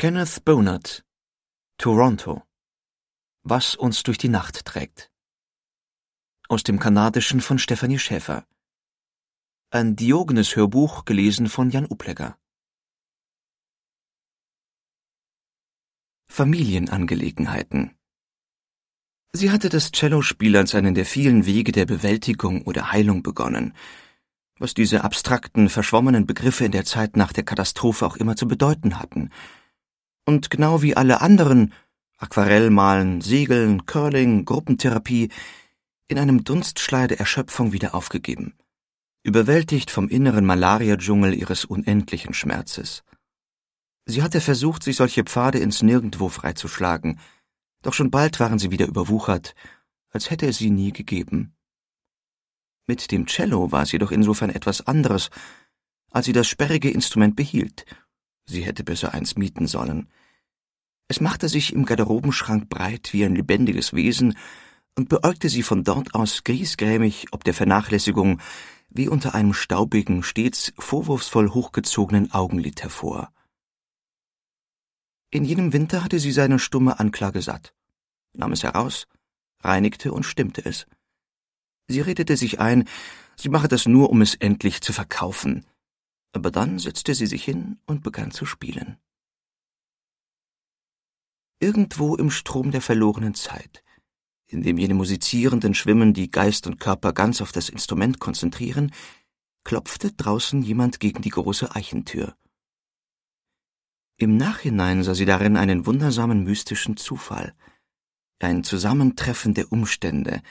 Kenneth Bonat Toronto Was uns durch die Nacht trägt Aus dem Kanadischen von Stephanie Schäfer Ein Diogenes-Hörbuch gelesen von Jan Uplegger Familienangelegenheiten Sie hatte das Cellospiel als einen der vielen Wege der Bewältigung oder Heilung begonnen, was diese abstrakten, verschwommenen Begriffe in der Zeit nach der Katastrophe auch immer zu bedeuten hatten – und genau wie alle anderen Aquarellmalen, Segeln, Curling, Gruppentherapie, in einem Dunstschleier der Erschöpfung wieder aufgegeben, überwältigt vom inneren Malaria-Dschungel ihres unendlichen Schmerzes. Sie hatte versucht, sich solche Pfade ins Nirgendwo freizuschlagen, doch schon bald waren sie wieder überwuchert, als hätte es sie nie gegeben. Mit dem Cello war es jedoch insofern etwas anderes, als sie das sperrige Instrument behielt Sie hätte besser eins mieten sollen. Es machte sich im Garderobenschrank breit wie ein lebendiges Wesen und beäugte sie von dort aus griesgrämig ob der Vernachlässigung wie unter einem staubigen, stets vorwurfsvoll hochgezogenen Augenlid hervor. In jenem Winter hatte sie seine stumme Anklage satt, nahm es heraus, reinigte und stimmte es. Sie redete sich ein, sie mache das nur, um es endlich zu verkaufen, aber dann setzte sie sich hin und begann zu spielen. Irgendwo im Strom der verlorenen Zeit, in dem jene musizierenden Schwimmen die Geist und Körper ganz auf das Instrument konzentrieren, klopfte draußen jemand gegen die große Eichentür. Im Nachhinein sah sie darin einen wundersamen mystischen Zufall, ein Zusammentreffen der Umstände,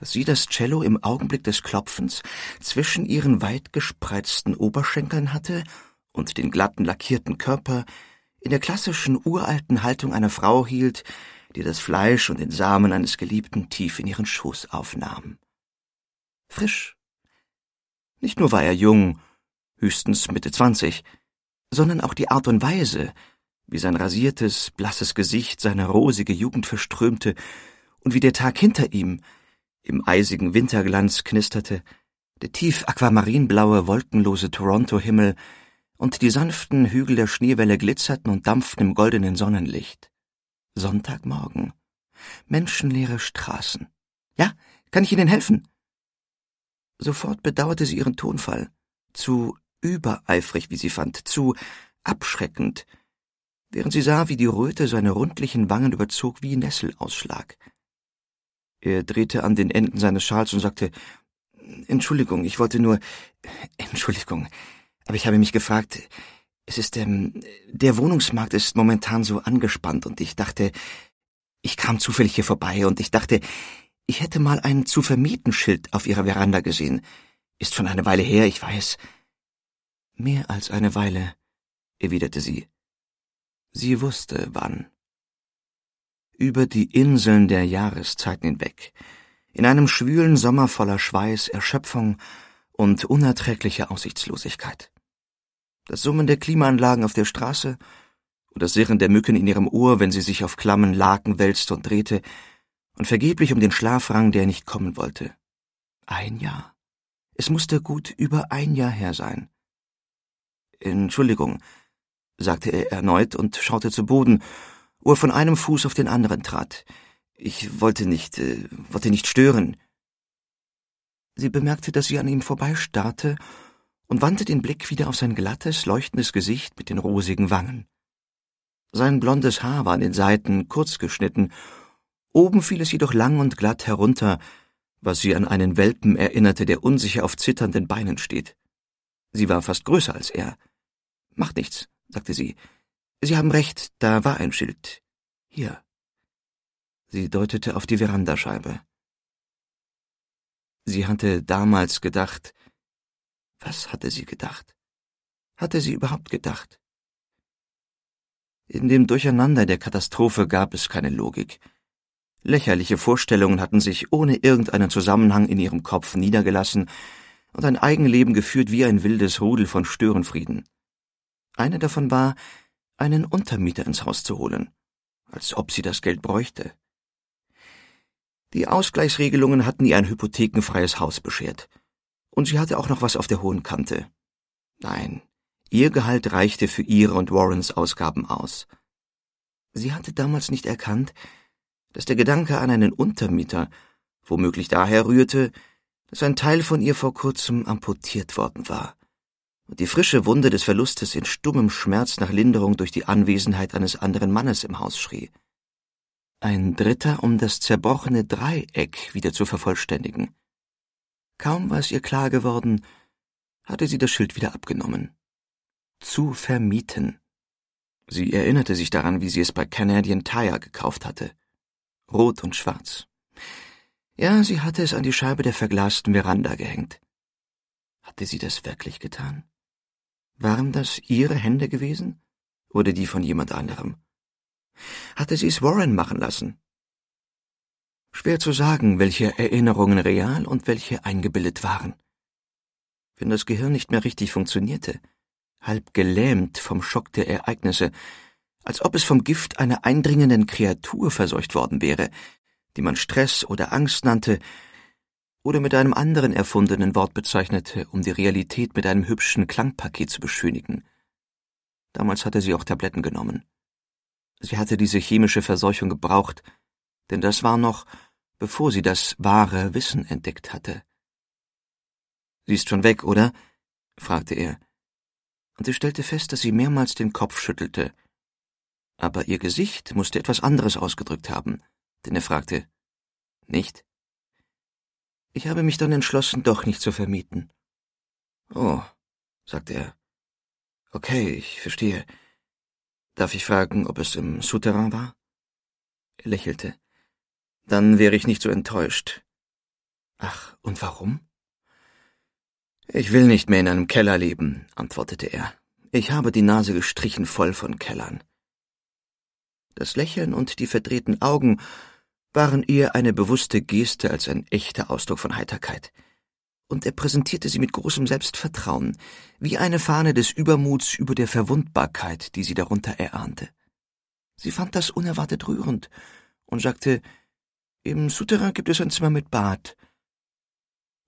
dass sie das Cello im Augenblick des Klopfens zwischen ihren weit gespreizten Oberschenkeln hatte und den glatten lackierten Körper in der klassischen uralten Haltung einer Frau hielt, die das Fleisch und den Samen eines Geliebten tief in ihren Schoß aufnahm. Frisch. Nicht nur war er jung, höchstens Mitte zwanzig, sondern auch die Art und Weise, wie sein rasiertes, blasses Gesicht seine rosige Jugend verströmte und wie der Tag hinter ihm, im eisigen Winterglanz knisterte, der tief aquamarinblaue, wolkenlose Toronto-Himmel und die sanften Hügel der Schneewelle glitzerten und dampften im goldenen Sonnenlicht. Sonntagmorgen. Menschenleere Straßen. Ja, kann ich Ihnen helfen? Sofort bedauerte sie ihren Tonfall. Zu übereifrig, wie sie fand, zu abschreckend, während sie sah, wie die Röte seine rundlichen Wangen überzog wie Nesselausschlag. Er drehte an den Enden seines Schals und sagte, Entschuldigung, ich wollte nur, Entschuldigung, aber ich habe mich gefragt, es ist, ähm, der Wohnungsmarkt ist momentan so angespannt und ich dachte, ich kam zufällig hier vorbei und ich dachte, ich hätte mal ein zu vermieten Schild auf ihrer Veranda gesehen. Ist schon eine Weile her, ich weiß. Mehr als eine Weile, erwiderte sie. Sie wusste wann über die Inseln der Jahreszeiten hinweg, in einem schwülen Sommer voller Schweiß, Erschöpfung und unerträglicher Aussichtslosigkeit. Das Summen der Klimaanlagen auf der Straße und das Sirren der Mücken in ihrem Ohr, wenn sie sich auf klammen Laken wälzte und drehte und vergeblich um den Schlafrang, der nicht kommen wollte. Ein Jahr. Es musste gut über ein Jahr her sein. Entschuldigung, sagte er erneut und schaute zu Boden, wo er von einem Fuß auf den anderen trat. Ich wollte nicht, äh, wollte nicht stören. Sie bemerkte, dass sie an ihm vorbeistarrte und wandte den Blick wieder auf sein glattes, leuchtendes Gesicht mit den rosigen Wangen. Sein blondes Haar war an den Seiten kurz geschnitten, oben fiel es jedoch lang und glatt herunter, was sie an einen Welpen erinnerte, der unsicher auf zitternden Beinen steht. Sie war fast größer als er. Macht nichts, sagte sie, Sie haben recht, da war ein Schild. Hier. Sie deutete auf die Verandascheibe. Sie hatte damals gedacht. Was hatte sie gedacht? Hatte sie überhaupt gedacht? In dem Durcheinander der Katastrophe gab es keine Logik. Lächerliche Vorstellungen hatten sich ohne irgendeinen Zusammenhang in ihrem Kopf niedergelassen und ein Eigenleben geführt wie ein wildes Rudel von Störenfrieden. Eine davon war, einen Untermieter ins Haus zu holen, als ob sie das Geld bräuchte. Die Ausgleichsregelungen hatten ihr ein hypothekenfreies Haus beschert, und sie hatte auch noch was auf der hohen Kante. Nein, ihr Gehalt reichte für ihre und Warrens Ausgaben aus. Sie hatte damals nicht erkannt, dass der Gedanke an einen Untermieter womöglich daher rührte, dass ein Teil von ihr vor kurzem amputiert worden war und die frische Wunde des Verlustes in stummem Schmerz nach Linderung durch die Anwesenheit eines anderen Mannes im Haus schrie. Ein dritter, um das zerbrochene Dreieck wieder zu vervollständigen. Kaum war es ihr klar geworden, hatte sie das Schild wieder abgenommen. Zu vermieten. Sie erinnerte sich daran, wie sie es bei Canadian Tire gekauft hatte. Rot und schwarz. Ja, sie hatte es an die Scheibe der verglasten Veranda gehängt. Hatte sie das wirklich getan? Waren das Ihre Hände gewesen oder die von jemand anderem? Hatte sie es Warren machen lassen? Schwer zu sagen, welche Erinnerungen real und welche eingebildet waren. Wenn das Gehirn nicht mehr richtig funktionierte, halb gelähmt vom Schock der Ereignisse, als ob es vom Gift einer eindringenden Kreatur verseucht worden wäre, die man Stress oder Angst nannte oder mit einem anderen erfundenen Wort bezeichnete, um die Realität mit einem hübschen Klangpaket zu beschönigen. Damals hatte sie auch Tabletten genommen. Sie hatte diese chemische Verseuchung gebraucht, denn das war noch, bevor sie das wahre Wissen entdeckt hatte. Sie ist schon weg, oder? fragte er. Und sie stellte fest, dass sie mehrmals den Kopf schüttelte. Aber ihr Gesicht musste etwas anderes ausgedrückt haben, denn er fragte, nicht? Ich habe mich dann entschlossen, doch nicht zu vermieten. Oh, sagte er. Okay, ich verstehe. Darf ich fragen, ob es im Souterrain war? Er lächelte. Dann wäre ich nicht so enttäuscht. Ach, und warum? Ich will nicht mehr in einem Keller leben, antwortete er. Ich habe die Nase gestrichen voll von Kellern. Das Lächeln und die verdrehten Augen waren eher eine bewusste Geste als ein echter Ausdruck von Heiterkeit. Und er präsentierte sie mit großem Selbstvertrauen, wie eine Fahne des Übermuts über der Verwundbarkeit, die sie darunter erahnte. Sie fand das unerwartet rührend und sagte, im Souterrain gibt es ein Zimmer mit Bad.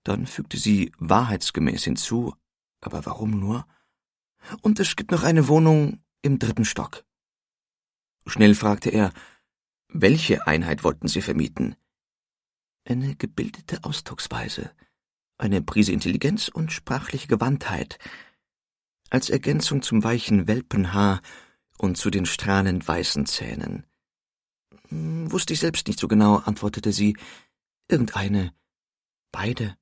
Dann fügte sie wahrheitsgemäß hinzu, aber warum nur? Und es gibt noch eine Wohnung im dritten Stock. Schnell fragte er, welche Einheit wollten Sie vermieten? Eine gebildete Ausdrucksweise, eine Prise Intelligenz und sprachliche Gewandtheit. Als Ergänzung zum weichen Welpenhaar und zu den strahlend weißen Zähnen. Hm, wusste ich selbst nicht so genau, antwortete sie. Irgendeine. Beide.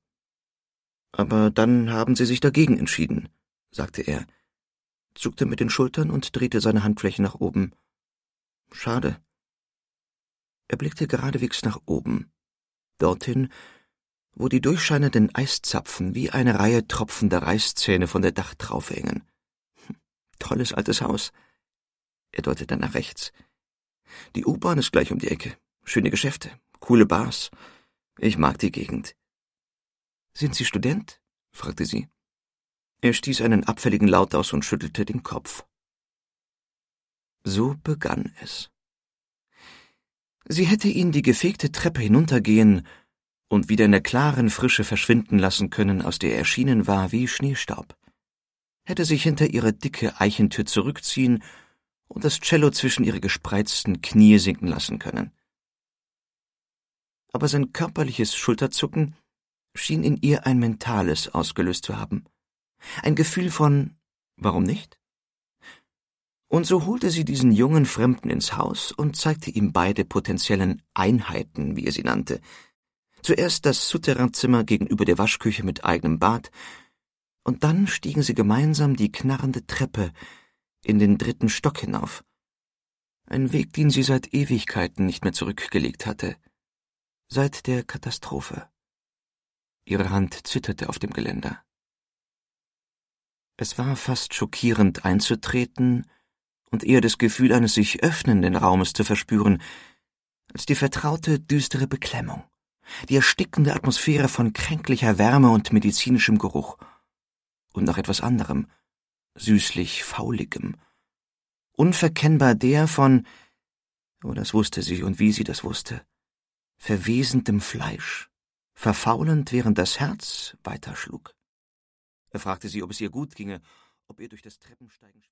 Aber dann haben Sie sich dagegen entschieden, sagte er, zuckte mit den Schultern und drehte seine Handfläche nach oben. Schade. Er blickte geradewegs nach oben, dorthin, wo die durchscheinenden Eiszapfen wie eine Reihe tropfender Reißzähne von der Dachtraufe hängen. Hm, tolles altes Haus. Er deutete nach rechts. Die U-Bahn ist gleich um die Ecke. Schöne Geschäfte, coole Bars. Ich mag die Gegend. Sind Sie Student? fragte sie. Er stieß einen abfälligen Laut aus und schüttelte den Kopf. So begann es. Sie hätte ihn die gefegte Treppe hinuntergehen und wieder in der klaren Frische verschwinden lassen können, aus der er erschienen war wie Schneestaub, hätte sich hinter ihre dicke Eichentür zurückziehen und das Cello zwischen ihre gespreizten Knie sinken lassen können. Aber sein körperliches Schulterzucken schien in ihr ein mentales ausgelöst zu haben. Ein Gefühl von warum nicht? Und so holte sie diesen jungen Fremden ins Haus und zeigte ihm beide potenziellen Einheiten, wie er sie nannte. Zuerst das Souterrainzimmer gegenüber der Waschküche mit eigenem Bad, und dann stiegen sie gemeinsam die knarrende Treppe in den dritten Stock hinauf. Ein Weg, den sie seit Ewigkeiten nicht mehr zurückgelegt hatte. Seit der Katastrophe. Ihre Hand zitterte auf dem Geländer. Es war fast schockierend einzutreten und eher das Gefühl eines sich öffnenden Raumes zu verspüren, als die vertraute, düstere Beklemmung, die erstickende Atmosphäre von kränklicher Wärme und medizinischem Geruch und nach etwas anderem, süßlich fauligem, unverkennbar der von, oh, das wusste sie und wie sie das wusste, verwesendem Fleisch, verfaulend, während das Herz weiterschlug. Er fragte sie, ob es ihr gut ginge, ob ihr durch das Treppensteigen